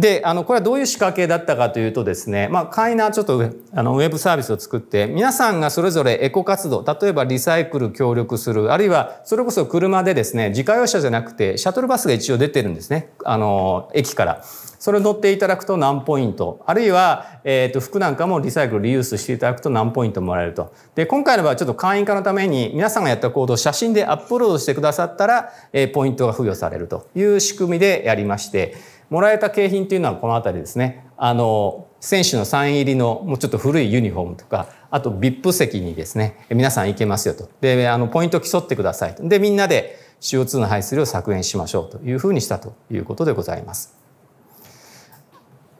であのこれはどういう仕掛けだったかというとですね、まあ、カイナちょっとあのウェブサービスを作って皆さんがそれぞれエコ活動例えばリサイクル協力するあるいはそれこそ車でですね自家用車じゃなくてシャトルバスが一応出てるんですねあの駅から。それを乗っていただくと何ポイント、あるいは、えっ、ー、と、服なんかもリサイクル、リユースしていただくと何ポイントもらえると。で、今回の場合はちょっと会員化のために皆さんがやった行動を写真でアップロードしてくださったら、えー、ポイントが付与されるという仕組みでやりまして、もらえた景品というのはこの辺りですね。あの、選手のサイン入りのもうちょっと古いユニフォームとか、あと VIP 席にですね、皆さん行けますよと。で、あの、ポイント競ってくださいと。で、みんなで CO2 の排出量を削減しましょうというふうにしたということでございます。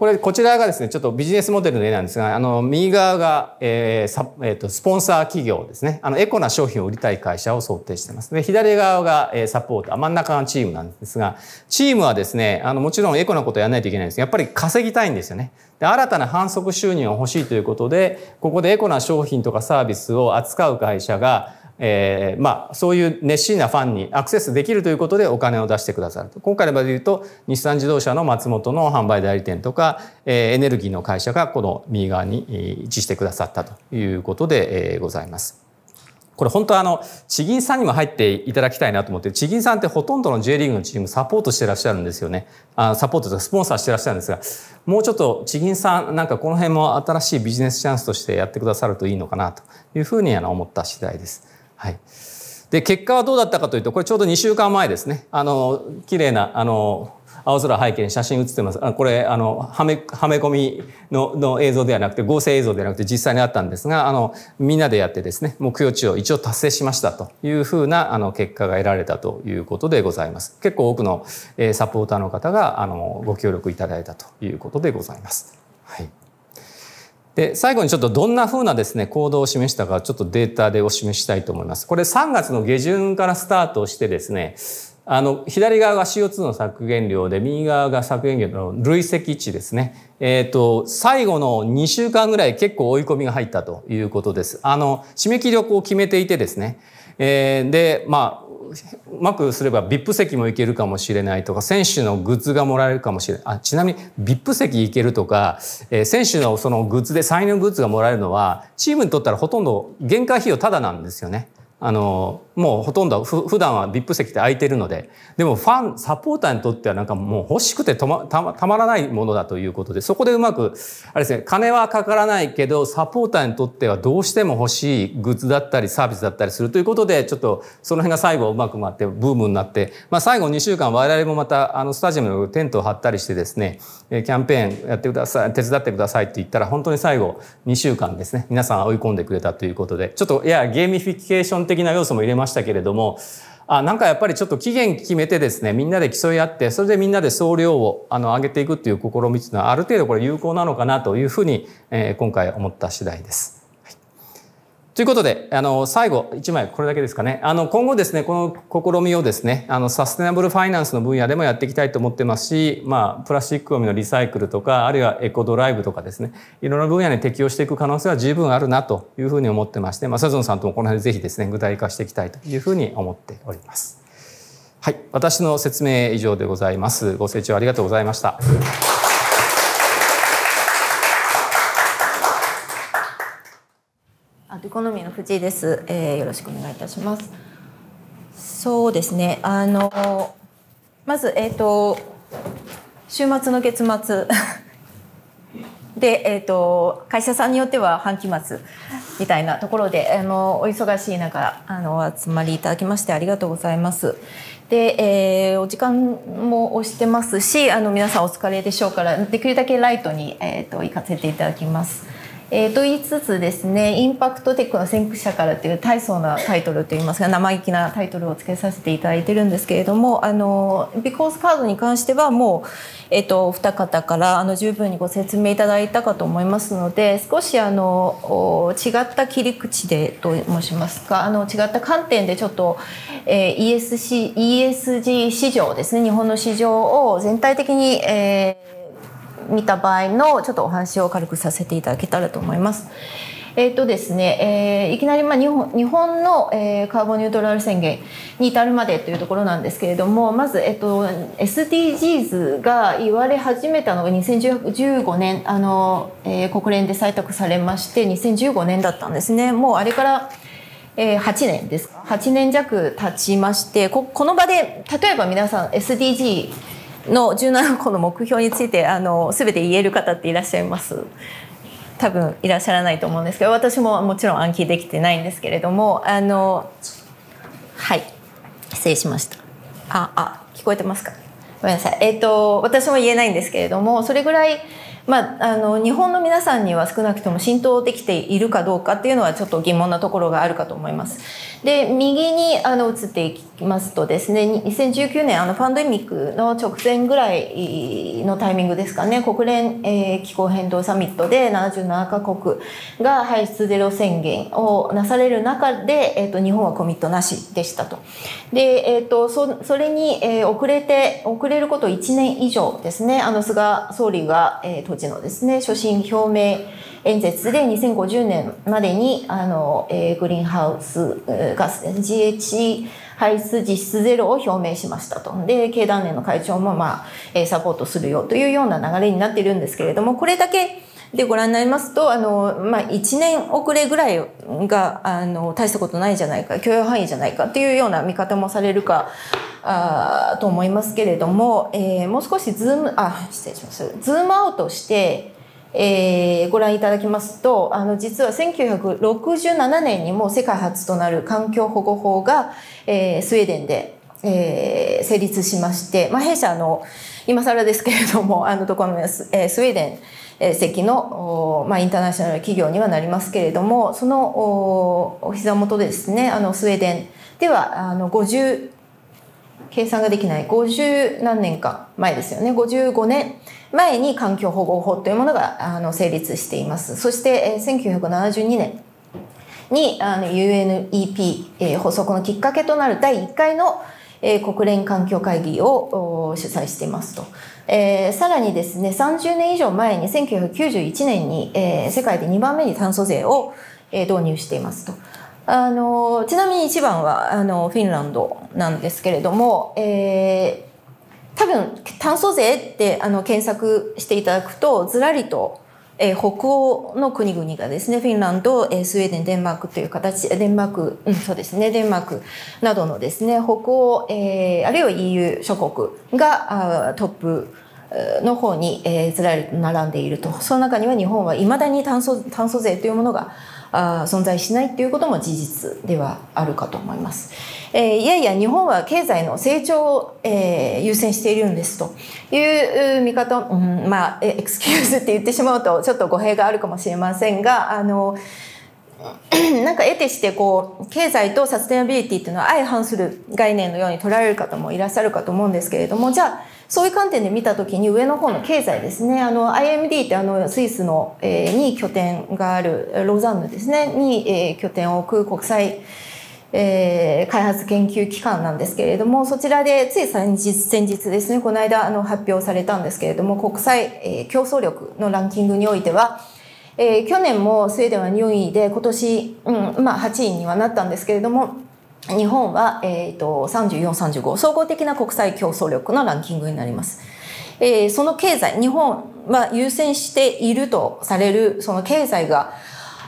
これ、こちらがですね、ちょっとビジネスモデルの例なんですが、あの、右側が、えーえーと、スポンサー企業ですね。あの、エコな商品を売りたい会社を想定しています。で、左側が、えー、サポーター、真ん中がチームなんですが、チームはですね、あの、もちろんエコなことをやらないといけないんですが、やっぱり稼ぎたいんですよね。で、新たな反則収入が欲しいということで、ここでエコな商品とかサービスを扱う会社が、えー、まあ、そういう熱心なファンにアクセスできるということでお金を出してくださると。今回の場で言うと、日産自動車の松本の販売代理店とか、えー、エネルギーの会社がこの右側に位置してくださったということで、えー、ございます。これ本当あの、地銀さんにも入っていただきたいなと思って、地銀さんってほとんどの J リーグのチームサポートしてらっしゃるんですよね。あサポートとかスポンサーしてらっしゃるんですが、もうちょっと地銀さんなんかこの辺も新しいビジネスチャンスとしてやってくださるといいのかなというふうにあの思った次第です。はい。で、結果はどうだったかというと、これちょうど2週間前ですね。あの、綺麗な、あの、青空背景に写真写ってます。あこれ、あの、はめ、はめ込みのの映像ではなくて、合成映像ではなくて実際にあったんですが、あの、みんなでやってですね、目標値を一応達成しましたというふうな、あの、結果が得られたということでございます。結構多くの、えー、サポーターの方が、あの、ご協力いただいたということでございます。はい。で最後にちょっとどんな風なですね行動を示したかちょっとデータでお示ししたいと思います。これ3月の下旬からスタートしてですねあの左側が CO2 の削減量で右側が削減量の累積値ですね。えっ、ー、と最後の2週間ぐらい結構追い込みが入ったということです。あの締め切りをこう決めていてですね。えー、でまあうまくすれば VIP 席も行けるかもしれないとか選手のグッズがもらえるかもしれないあちなみに VIP 席行けるとか、えー、選手のそのグッズでサインのグッズがもらえるのはチームにとったらほとんど限界費用ただなんですよね。あのもうほとんど普段は VIP 席って空いてるのででもファンサポーターにとってはなんかもう欲しくてたまたまたまらないものだということでそこでうまくあれですね金はかからないけどサポーターにとってはどうしても欲しいグッズだったりサービスだったりするということでちょっとその辺が最後うまく回ってブームになって、まあ、最後2週間我々もまたあのスタジアムのテントを張ったりしてですねキャンペーンやってください手伝ってくださいって言ったら本当に最後2週間ですね皆さん追い込んでくれたということでちょっといやゲーミフィケーション的な要素も入れましたましたけれども、あなんかやっぱりちょっと期限決めてですねみんなで競い合ってそれでみんなで総量をあの上げていくっていう試みっていうのはある程度これ有効なのかなというふうに、えー、今回思った次第です。ということで、あの、最後、1枚これだけですかね。あの、今後ですね、この試みをですね、あの、サステナブルファイナンスの分野でもやっていきたいと思ってますし、まあ、プラスチックゴミのリサイクルとか、あるいはエコドライブとかですね、いろんな分野に適用していく可能性は十分あるなというふうに思ってまして、まあ、サゾンさんともこの辺でぜひですね、具体化していきたいというふうに思っております。はい、私の説明以上でございます。ご清聴ありがとうございました。エコノミーの藤井です、えー、よろしくお願いいたします。そうですね。あのまずえっ、ー、と週末の月末 でえっ、ー、と会社さんによっては半期末みたいなところであのお忙しい中あのお集まりいただきましてありがとうございます。で、えー、お時間も押してますし、あの皆さんお疲れでしょうからできるだけライトにえっ、と行かせていただきます。えー、と言いつつですねインパクトテックの先駆者からという大層なタイトルといいますか生意気なタイトルをつけさせていただいてるんですけれどもあのビコースカードに関してはもう、えーと、お二方からあの十分にご説明いただいたかと思いますので少しあの違った切り口でと申しますかあの違った観点でちょっと、えー、ESC ESG 市場ですね日本の市場を全体的に、えー見た場合のちょっとお話を軽くさせていただけたらと思います。えーとですねえー、いきなりまあ日本日本の、えー、カーボンニュートラル宣言に至るまでというところなんですけれどもまず、えーと、と SDGs が言われ始めたのが2015年あの、えー、国連で採択されまして2015年だったんですね。もうあれからえー、8年ですか8年弱経ちましてここの場で例えば皆さん SDG の17個の目標についてあの全て言える方っていらっしゃいます多分いらっしゃらないと思うんですけど私ももちろん暗記できてないんですけれどもあのはい失礼しましたああ聞こえてますかごめんなさいえっ、ー、と私も言えないんですけれどもそれぐらいまあ、あの日本の皆さんには少なくとも浸透できているかどうかっていうのはちょっと疑問なところがあるかと思います。で右にあの移っていきますとですね2019年あのパンデミックの直前ぐらいのタイミングですかね国連、えー、気候変動サミットで77カ国が排出ゼロ宣言をなされる中で、えーと、日本はコミットなしでしたと。で、えーとそそれに、えー、遅れて遅れること1年以上ですねあの菅総理が、えー、当時のですね所信表明演説で2050年までにあの、えー、グリーンハウスガス GHG 排出実質ゼロを表明しましたと。で、経団連の会長も、まあ、サポートするよというような流れになっているんですけれども、これだけでご覧になりますと、あの、まあ、1年遅れぐらいが、あの、大したことないじゃないか、許容範囲じゃないかというような見方もされるか、あと思いますけれども、えー、もう少しズーム、あ、失礼します。ズームアウトして、えー、ご覧いただきますとあの実は1967年にも世界初となる環境保護法が、えー、スウェーデンで、えー、成立しまして、まあ、弊社の今更ですけれども あのところの、えー、スウェーデン席の、まあ、インターナショナル企業にはなりますけれどもそのお膝元でですねあのスウェーデンではあの50計算ができない50何年か前ですよね55年前に環境保護法というものがあの成立しています。そして、えー、1972年にあの UNEP、えー、発足のきっかけとなる第1回の、えー、国連環境会議を主催していますと。えー、さらにですね、30年以上前に1991年に、えー、世界で2番目に炭素税を、えー、導入していますと。あのちなみに1番はあのフィンランドなんですけれども、えー、多分炭素税ってあの検索していただくとずらりと、えー、北欧の国々がですねフィンランド、えー、スウェーデンデンマークという形デンマーク、うん、そうですねデンマークなどのですね北欧、えー、あるいは EU 諸国があトップの方に、えー、ずらりと並んでいるとその中には日本はいまだに炭素炭素税というものがあ存在しないということも事実ではあるかと思います。えー、いやいや日本は経済の成長を、えー、優先しているんですという見方、うん、まあエクスキューズって言ってしまうとちょっと語弊があるかもしれませんがあの なんか得てしてこう経済とサステナビリティっていうのは相反する概念のように捉える方もいらっしゃるかと思うんですけれどもじゃあそういう観点で見た時に上の方の経済ですねあの IMD ってあのスイスの、えー、に拠点があるローザンヌですねに、えー、拠点を置く国際えー、開発研究機関なんですけれどもそちらでつい先日先日ですねこの間あの発表されたんですけれども国際、えー、競争力のランキングにおいては、えー、去年もスウェーデンは4位で今年、うんまあ、8位にはなったんですけれども日本は、えーと、3435総合的な国際競争力のランキングになります。えー、その経済日本は優先しているとされるその経済が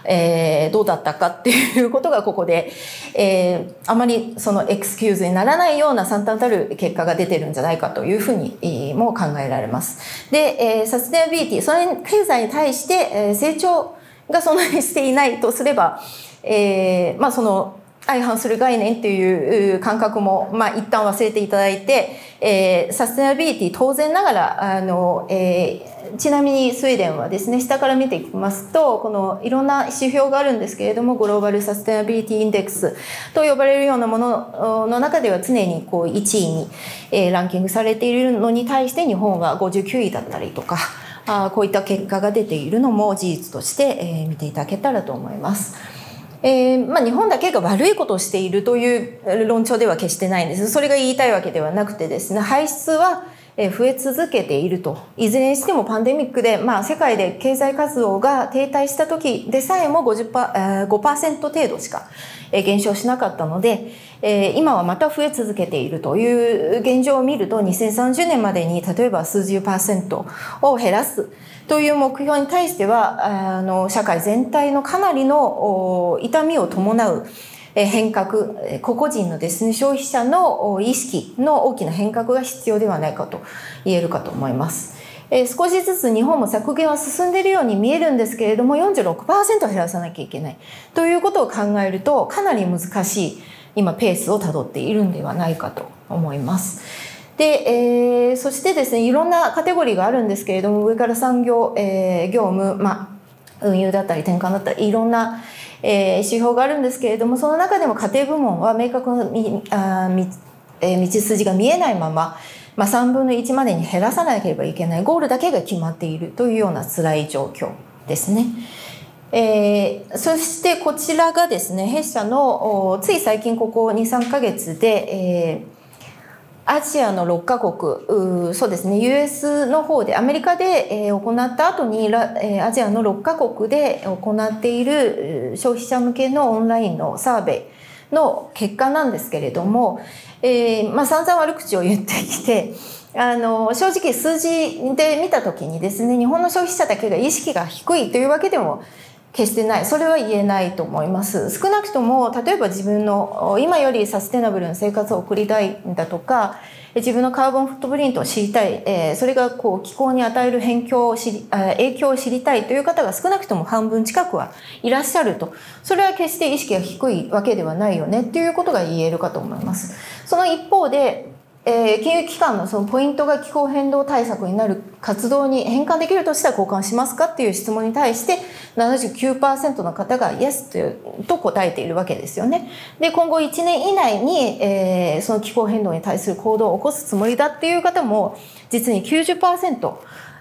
えー、どうだったかっていうことがここで、えー、あまりそのエクスキューズにならないような惨憺たる結果が出てるんじゃないかというふうにも考えられます。で、えー、サステナビリティ、それ経済に対して、え成長がそんなにしていないとすれば、えー、まあその相反する概念という感覚も、まあ、一旦忘れていただいて、えー、サステナビリティ当然ながら、あの、えー、ちなみにスウェーデンはですね下から見ていきますとこのいろんな指標があるんですけれどもグローバル・サステナビリティ・インデックスと呼ばれるようなものの中では常にこう1位に、えランキングされているのに対して日本は59位だったりとかあこういった結果が出ているのも事実として、え見ていただけたらと思います。えーまあ、日本だけが悪いことをしているという論調では決してないんですそれが言いたいわけではなくてですね排出は増え続けているといずれにしてもパンデミックで、まあ、世界で経済活動が停滞した時でさえも50 5%程度しか減少しなかったので今はまた増え続けているという現状を見ると2030年までに例えば数十パーセントを減らすという目標に対してはあの社会全体のかなりの痛みを伴う変革、個々人のですね、消費者の意識の大きな変革が必要ではないかと言えるかと思います。え少しずつ日本も削減は進んでいるように見えるんですけれども46%減らさなきゃいけないということを考えるとかなり難しい今ペースをたどっているんではないかと思います。で、えー、そしてですねいろんなカテゴリーがあるんですけれども上から産業、えー、業務、まあ、運輸だったり転換だったりいろんな、えー、指標があるんですけれどもその中でも家庭部門は明確なみあみ、え道筋が見えないまま、まあ、3分の1までに減らさなければいけないゴールだけが決まっているというような辛い状況ですね。えー、そしてこちらがですね弊社のつい最近ここ23か月で、えーアジアの6カ国そうですね US の方でアメリカで、えー、行った後にラ、えー、アジアの6カ国で行っている消費者向けのオンラインのサーベイの結果なんですけれども、えーまあ、散々悪口を言ってきてあの正直数字で見た時にですね日本の消費者だけが意識が低いというわけでも決してないそれは言えないと思います少なくとも例えば自分の今よりサステナブルな生活を送りたいんだとか自分のカーボンフットプリントを知りたい、えそれがこう気候に与える変境を知り影響を知りたいという方が少なくとも半分近くはいらっしゃるとそれは決して意識が低いわけではないよねっていうことが言えるかと思います。その一方でえー、金融機関のそのポイントが気候変動対策になる活動に変換できるとしたら交換しますかっていう質問に対して79%の方がイエスとと答えているわけですよね。で、今後1年以内に、えー、その気候変動に対する行動を起こすつもりだっていう方も実に90%、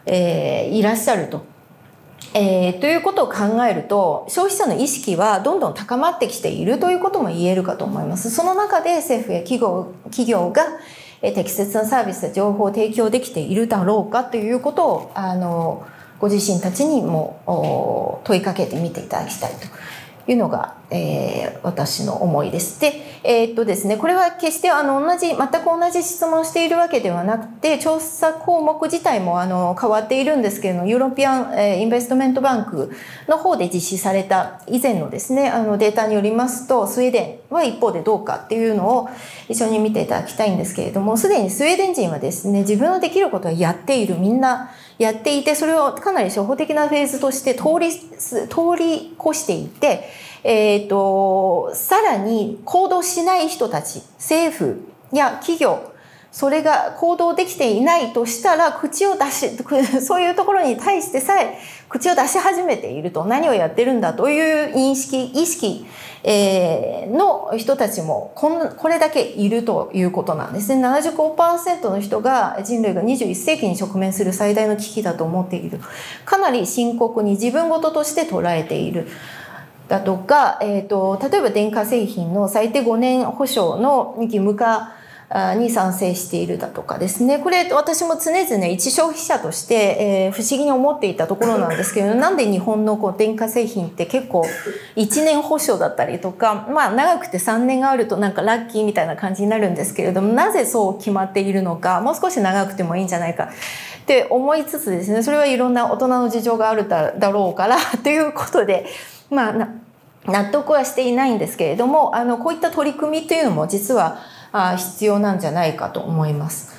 えー、いらっしゃると。えー、ということを考えると消費者の意識はどんどん高まってきているということも言えるかと思います。その中で政府や企業企業が適切なサービス情報を提供できているだろうかということをあのご自身たちにも問いかけてみていただきたいと。いうのが、えー、私の思いです。で、えー、っとですね、これは決してあの同じ、全く同じ質問をしているわけではなくて、調査項目自体もあの変わっているんですけれども、ユーロピアン、えー、インベストメントバンクの方で実施された以前のですね、あのデータによりますと、スウェーデンは一方でどうかっていうのを一緒に見ていただきたいんですけれども、すでにスウェーデン人はですね、自分のできることはやっている、みんなやっていてそれをかなり初歩的なフェーズとして通り通り越していて、えーと、さらに行動しない人たち政府や企業それが行動できていないとしたら口を出し そういうところに対してさえ口を出し始めていると何をやってるんだという認識意識えー、の人たちもこんこれだけいるということなんですね75%の人が人類が21世紀に直面する最大の危機だと思っているかなり深刻に自分事として捉えている。だとか、えーと、例えば電化製品の最低5年保証の義務化に賛成しているだとかですねこれ私も常々一消費者として、え不思議に思っていたところなんですけどなんで日本のこう電化製品って結構1年保証だったりとかまあ長くて3年があるとなんかラッキーみたいな感じになるんですけれどもなぜそう決まっているのかもう少し長くてもいいんじゃないかって思いつつですねそれはいろんな大人の事情があるだろうから ということでまあ納得はしていないんですけれどもあのこういった取り組みというのも実は必要なんじゃないかと思います。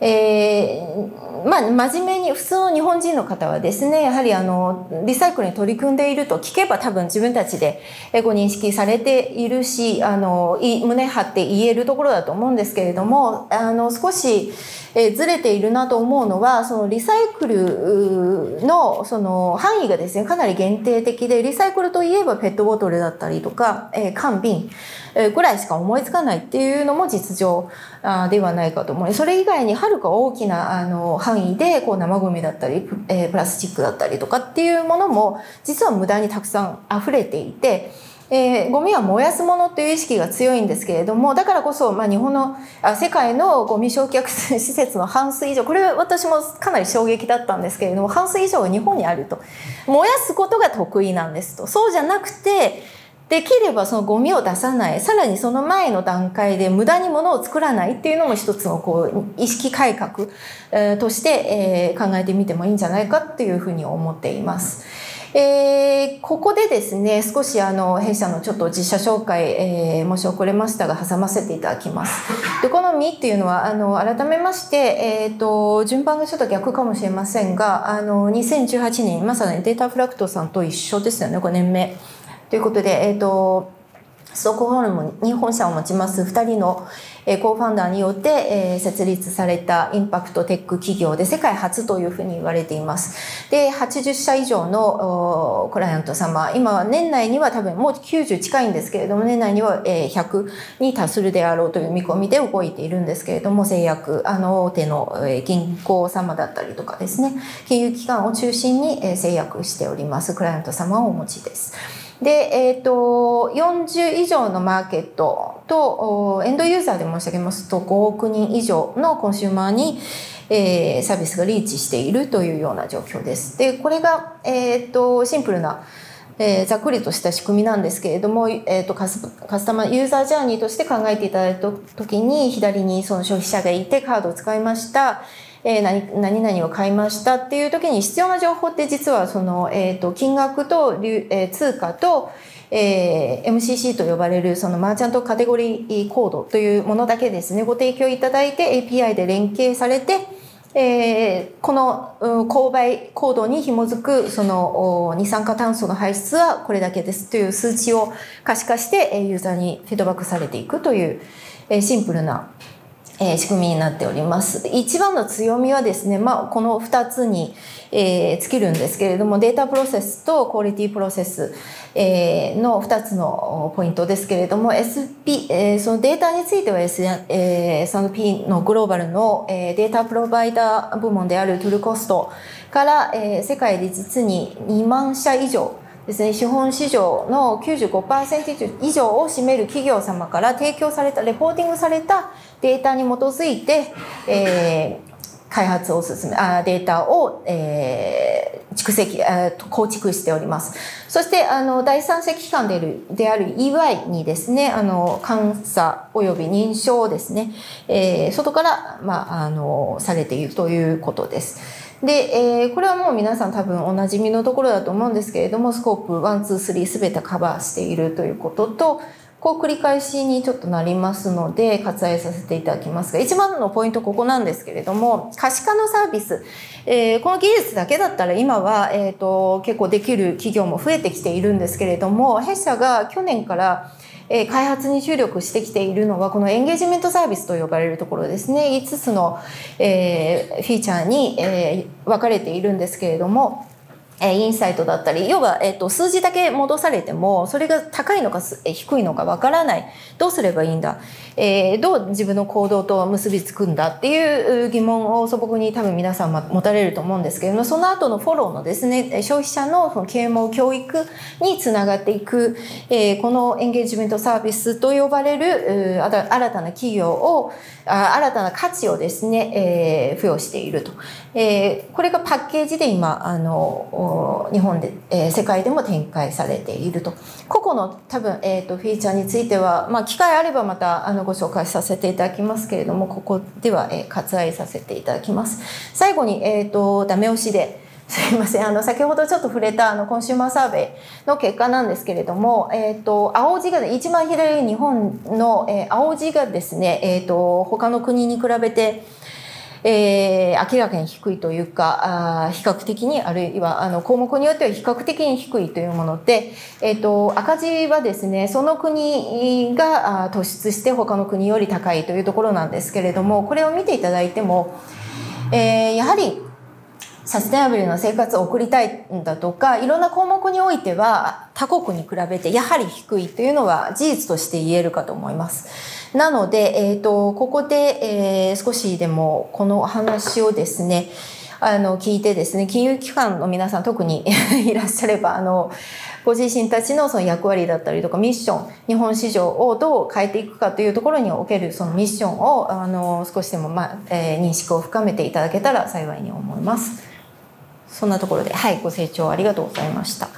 えー、まあ、真面目に普通の日本人の方はですねやはりあのリサイクルに取り組んでいると聞けば多分自分たちでご認識されているしあの胸張って言えるところだと思うんですけれどもあの少し、えー、ずれているなと思うのはそのリサイクルのその範囲がですねかなり限定的でリサイクルといえばペットボトルだったりとか、えー、缶瓶ぐらいしか思いつかないっていうのも実情ではないかと思うそれ以外にはるか大きなあの範囲でこう生ゴミだったりプラスチックだったりとかっていうものも実は無駄にたくさん溢れていて。えー、ゴミは燃やすものという意識が強いんですけれどもだからこそ、まあ、日本のあ世界のゴミ焼却施設の半数以上これは私もかなり衝撃だったんですけれども半数以上は日本にあると燃やすことが得意なんですとそうじゃなくてできればそのゴミを出さないさらにその前の段階で無駄に物を作らないっていうのも一つのこう意識改革、として、考えてみてもいいんじゃないかっていうふうに思っています。えー、ここでですね少しあの弊社のちょっと実写紹介、えー、申し遅れましたが挟ませていただきます。でこの「み」っていうのはあの改めまして、えーと順番がちょっと逆かもしれませんがあの2018年まさにデータフラクトさんと一緒ですよね5年目。ということで、えっ、ー、と、ストックホルム日本社を持ちます2人のコーファンダーによって設立されたインパクトテック企業で世界初というふうに言われています。で、80社以上のクライアント様、今年内には多分もう90近いんですけれども、年内には100に達するであろうという見込みで動いているんですけれども、制約、あの大手の銀行様だったりとかですね、金融機関を中心に制約しておりますクライアント様をお持ちです。で、えーと、40以上のマーケットとエンドユーザーで申し上げますと5億人以上のコンシューマーに、えー、サービスがリーチしているというような状況です。でこれが、えーと、シンプルなえー、ざっくりとした仕組みなんですけれども、えーと、とカスカスタマーユーザージャーニーとして考えていただいた時に左にその消費者がいてカードを使いました、えー、何何々を買いましたっていう時に必要な情報って実はその、えーと、金額と、えー、通貨と、えー、MCC と呼ばれるそのマーチャントカテゴリーコードというものだけですねご提供いただいて API で連携されて、えー、この購買行動に紐づくその二酸化炭素の排出はこれだけですという数値を可視化してユーザーにフィードバックされていくというシンプルなえー、仕組みになっております。一番の強みはですね、まあ、この二つに、えー、尽きるんですけれども、データプロセスとクオリティプロセス、えー、の二つのポイントですけれども、SP、えー、そのデータについては、S えー、S&P のグローバルの、えー、データプロバイダー部門であるトゥルコストから、えー、世界で実に2万社以上、ですね、資本市場の95%以上を占める企業様から提供された、レポーティングされたデータに基づいて、えー、開発を進め、あデータを、えー、蓄積、構築しております。そして、あの、第三者機関である、である EY にですね、あの、監査及び認証をですね、えー、外から、まあ、あの、されているということです。で、えー、これはもう皆さん多分おなじみのところだと思うんですけれどもスコープ123すべてカバーしているということとこう繰り返しにちょっとなりますので割愛させていただきますが一番のポイントここなんですけれども可視化のサービス、えー、この技術だけだったら今は、えーと結構できる企業も増えてきているんですけれども弊社が去年からえ開発に注力してきているのはこのエンゲージメントサービスと呼ばれるところですね5つの、えフィーチャーに、え分かれているんですけれどもえインサイトだったり要は、えー、と数字だけ戻されてもそれが高いのか低いのかわからないどうすればいいんだ、えー、どう自分の行動と結びつくんだっていう疑問を素朴に多分皆さん持たれると思うんですけれどもその後のフォローのですね消費者の啓蒙教育につながっていく、えー、このエンゲージメントサービスと呼ばれる新たな企業を新たな価値をですね、えー、付与していると、えこれがパッケージで今あの日本で、えー、世界でも展開されていると個々の多分、えーと、フィーチャーについては、まあ、機会あればまたあのご紹介させていただきますけれどもここでは、えー、割愛させていただきます最後に、えーと、とダメ押しで すいませんあの先ほどちょっと触れたあのコンシューマーサーベイの結果なんですけれども、えーと、青字が一番左日本の、えー、青字がですね、えー、と他の国に比べてえー、明らかに低いというか、あ比較的に、あるいはあの項目によっては比較的に低いというもので、えっ、ー、と、赤字はですね、その国が突出して他の国より高いというところなんですけれども、これを見ていただいても、えー、やはりサステナブルな生活を送りたいんだとか、いろんな項目においては他国に比べてやはり低いというのは事実として言えるかと思います。なので、えーと、ここで、えー、少しでもこの話をですねあの聞いてですね金融機関の皆さん特に いらっしゃればあのご自身たちのその役割だったりとかミッション日本市場をどう変えていくかというところにおけるそのミッションをあの少しでも、まあえー、認識を深めていただけたら幸いに思います。そんなところで、はい、ご清聴ありがとうございました。